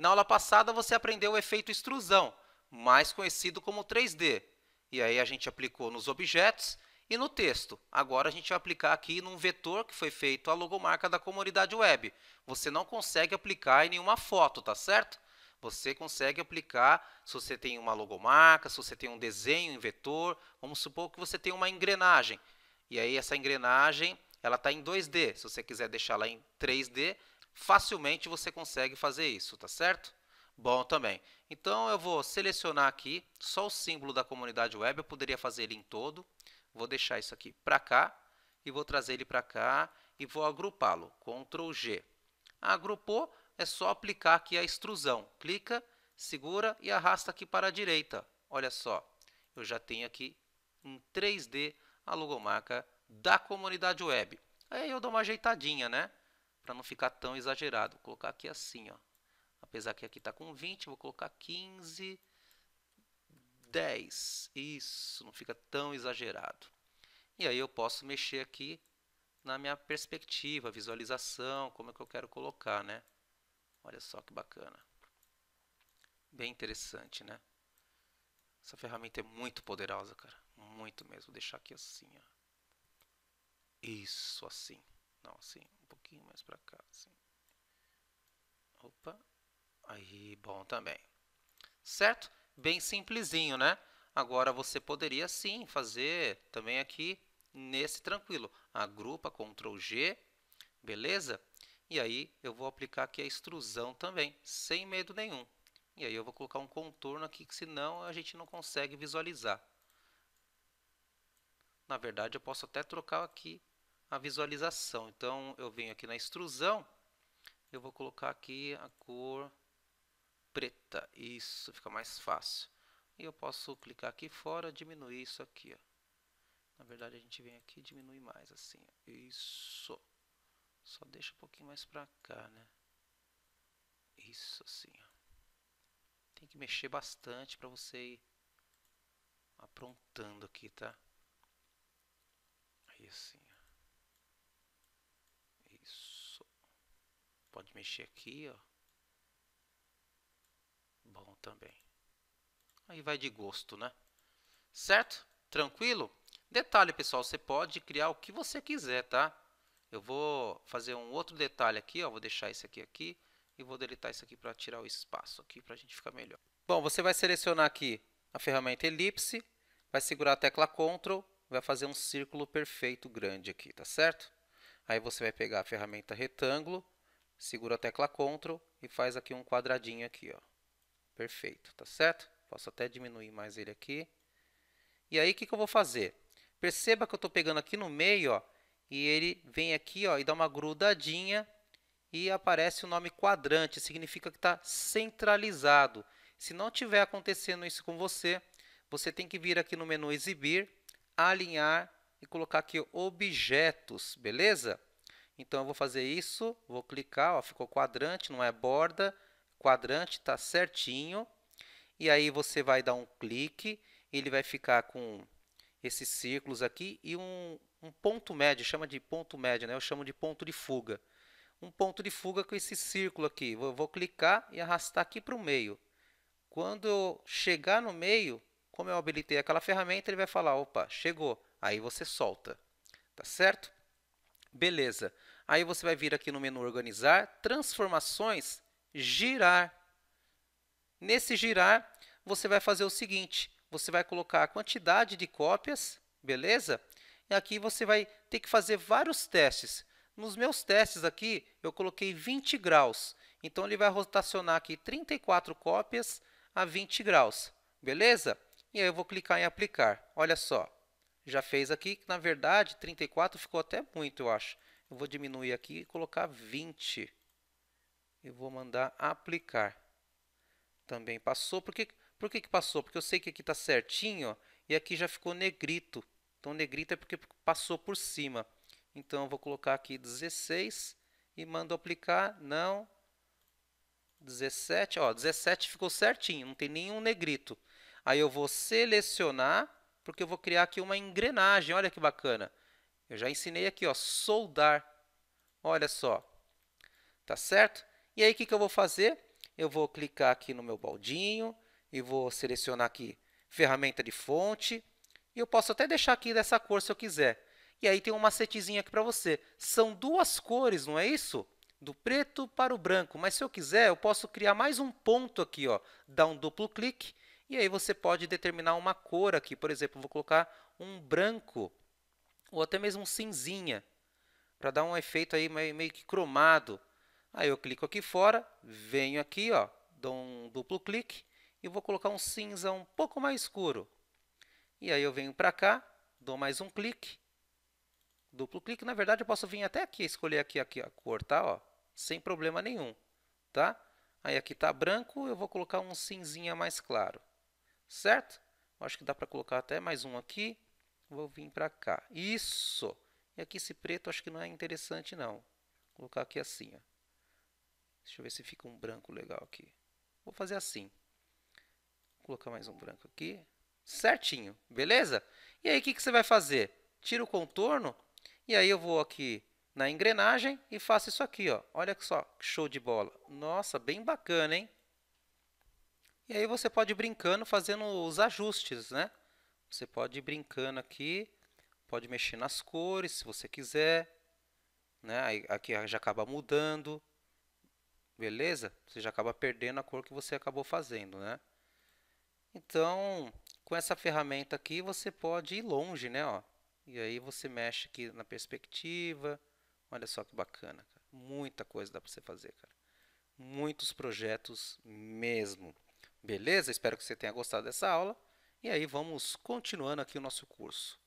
Na aula passada você aprendeu o efeito extrusão, mais conhecido como 3D. E aí a gente aplicou nos objetos e no texto. Agora a gente vai aplicar aqui num vetor que foi feito a logomarca da comunidade web. Você não consegue aplicar em nenhuma foto, tá certo? Você consegue aplicar se você tem uma logomarca, se você tem um desenho em vetor. Vamos supor que você tem uma engrenagem. E aí essa engrenagem ela está em 2D. Se você quiser deixar ela em 3D, facilmente você consegue fazer isso, tá certo? Bom também. Então eu vou selecionar aqui só o símbolo da comunidade web, eu poderia fazer ele em todo. Vou deixar isso aqui para cá e vou trazer ele para cá e vou agrupá-lo. Ctrl G. Agrupou, é só aplicar aqui a extrusão. Clica, segura e arrasta aqui para a direita. Olha só, eu já tenho aqui em 3D a logomarca da comunidade web. Aí eu dou uma ajeitadinha, né? para não ficar tão exagerado. Vou colocar aqui assim, ó. Apesar que aqui está com 20, vou colocar 15, 10. Isso, não fica tão exagerado. E aí eu posso mexer aqui na minha perspectiva, visualização, como é que eu quero colocar, né? Olha só que bacana. Bem interessante, né? Essa ferramenta é muito poderosa, cara. Muito mesmo. Vou deixar aqui assim, ó. Isso, assim. Não, assim pouquinho mais para cá, assim. Opa. Aí, bom também. Certo? Bem simplesinho, né? Agora você poderia sim fazer também aqui nesse tranquilo. Agrupa, Ctrl G, beleza? E aí eu vou aplicar aqui a extrusão também, sem medo nenhum. E aí eu vou colocar um contorno aqui, que senão a gente não consegue visualizar. Na verdade, eu posso até trocar aqui a visualização. Então, eu venho aqui na extrusão, eu vou colocar aqui a cor preta. Isso, fica mais fácil. E eu posso clicar aqui fora, diminuir isso aqui. Ó. Na verdade, a gente vem aqui e diminui mais, assim. Ó. Isso. Só deixa um pouquinho mais para cá, né? Isso, assim. Ó. Tem que mexer bastante para você ir aprontando aqui, tá? Aí, assim. Pode mexer aqui, ó. Bom também. Aí vai de gosto, né? Certo? Tranquilo? Detalhe, pessoal, você pode criar o que você quiser, tá? Eu vou fazer um outro detalhe aqui, ó. Vou deixar esse aqui aqui e vou deletar isso aqui para tirar o espaço aqui para a gente ficar melhor. Bom, você vai selecionar aqui a ferramenta elipse, vai segurar a tecla Ctrl, vai fazer um círculo perfeito grande aqui, tá certo? Aí você vai pegar a ferramenta retângulo, seguro a tecla CTRL e faz aqui um quadradinho aqui, ó. Perfeito, tá certo? Posso até diminuir mais ele aqui. E aí, o que, que eu vou fazer? Perceba que eu estou pegando aqui no meio, ó, e ele vem aqui ó, e dá uma grudadinha e aparece o nome quadrante, significa que está centralizado. Se não tiver acontecendo isso com você, você tem que vir aqui no menu Exibir, alinhar e colocar aqui Objetos, beleza? Então eu vou fazer isso, vou clicar, ó, ficou quadrante, não é borda, quadrante, está certinho. E aí você vai dar um clique, ele vai ficar com esses círculos aqui e um, um ponto médio, chama de ponto médio, né? eu chamo de ponto de fuga. Um ponto de fuga com esse círculo aqui, vou, vou clicar e arrastar aqui para o meio. Quando eu chegar no meio, como eu habilitei aquela ferramenta, ele vai falar, opa, chegou. Aí você solta, tá certo? Beleza. Aí você vai vir aqui no menu organizar, transformações, girar. Nesse girar, você vai fazer o seguinte, você vai colocar a quantidade de cópias, beleza? E aqui você vai ter que fazer vários testes. Nos meus testes aqui, eu coloquei 20 graus. Então, ele vai rotacionar aqui 34 cópias a 20 graus, beleza? E aí eu vou clicar em aplicar, olha só já fez aqui, que na verdade 34 ficou até muito, eu acho. Eu vou diminuir aqui e colocar 20. Eu vou mandar aplicar. Também passou. Por que, por que, que passou? Porque eu sei que aqui está certinho ó, e aqui já ficou negrito. Então negrito é porque passou por cima. Então eu vou colocar aqui 16 e mando aplicar. Não. 17, ó, 17 ficou certinho, não tem nenhum negrito. Aí eu vou selecionar porque eu vou criar aqui uma engrenagem. Olha que bacana. Eu já ensinei aqui, ó, soldar. Olha só. Tá certo? E aí, o que, que eu vou fazer? Eu vou clicar aqui no meu baldinho e vou selecionar aqui ferramenta de fonte. E eu posso até deixar aqui dessa cor se eu quiser. E aí tem um macetezinho aqui para você. São duas cores, não é isso? Do preto para o branco. Mas se eu quiser, eu posso criar mais um ponto aqui. Ó. Dar um duplo clique e aí você pode determinar uma cor aqui, por exemplo, vou colocar um branco ou até mesmo um cinzinha, para dar um efeito aí meio que cromado. Aí eu clico aqui fora, venho aqui, ó, dou um duplo clique e vou colocar um cinza um pouco mais escuro. E aí eu venho para cá, dou mais um clique, duplo clique. Na verdade, eu posso vir até aqui, escolher aqui, aqui a cor, tá? Ó, sem problema nenhum, tá? Aí aqui está branco, eu vou colocar um cinzinha mais claro certo? Acho que dá para colocar até mais um aqui. Vou vir para cá. Isso! E aqui esse preto acho que não é interessante não. Vou colocar aqui assim. Ó. Deixa eu ver se fica um branco legal aqui. Vou fazer assim. Vou colocar mais um branco aqui. Certinho, beleza? E aí o que, que você vai fazer? Tira o contorno e aí eu vou aqui na engrenagem e faço isso aqui. Ó. Olha só que show de bola. Nossa, bem bacana, hein? E aí você pode ir brincando fazendo os ajustes, né? Você pode ir brincando aqui, pode mexer nas cores se você quiser. Né? Aí, aqui já acaba mudando. Beleza? Você já acaba perdendo a cor que você acabou fazendo, né? Então, com essa ferramenta aqui, você pode ir longe, né? Ó. E aí você mexe aqui na perspectiva. Olha só que bacana, cara. Muita coisa dá para você fazer, cara. Muitos projetos mesmo. Beleza? Espero que você tenha gostado dessa aula. E aí vamos continuando aqui o nosso curso.